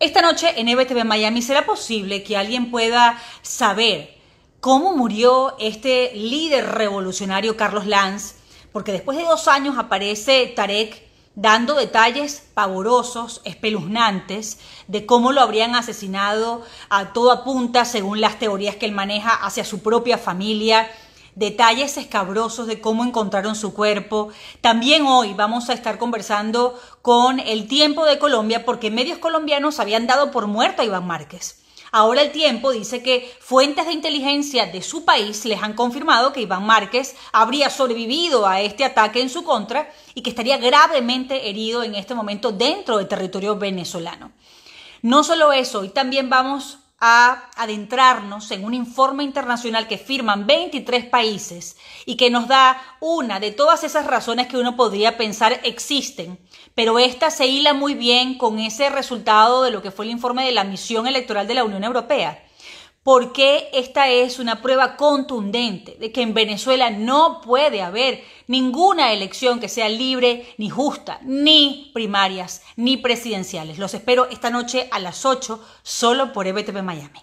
Esta noche en EBTV Miami será posible que alguien pueda saber cómo murió este líder revolucionario Carlos Lanz, porque después de dos años aparece Tarek dando detalles pavorosos, espeluznantes, de cómo lo habrían asesinado a toda punta, según las teorías que él maneja, hacia su propia familia, detalles escabrosos de cómo encontraron su cuerpo. También hoy vamos a estar conversando con El Tiempo de Colombia porque medios colombianos habían dado por muerto a Iván Márquez. Ahora el tiempo dice que fuentes de inteligencia de su país les han confirmado que Iván Márquez habría sobrevivido a este ataque en su contra y que estaría gravemente herido en este momento dentro del territorio venezolano. No solo eso, hoy también vamos a adentrarnos en un informe internacional que firman 23 países y que nos da una de todas esas razones que uno podría pensar existen, pero esta se hila muy bien con ese resultado de lo que fue el informe de la misión electoral de la Unión Europea porque esta es una prueba contundente de que en Venezuela no puede haber ninguna elección que sea libre ni justa, ni primarias, ni presidenciales. Los espero esta noche a las 8 solo por EBTV Miami.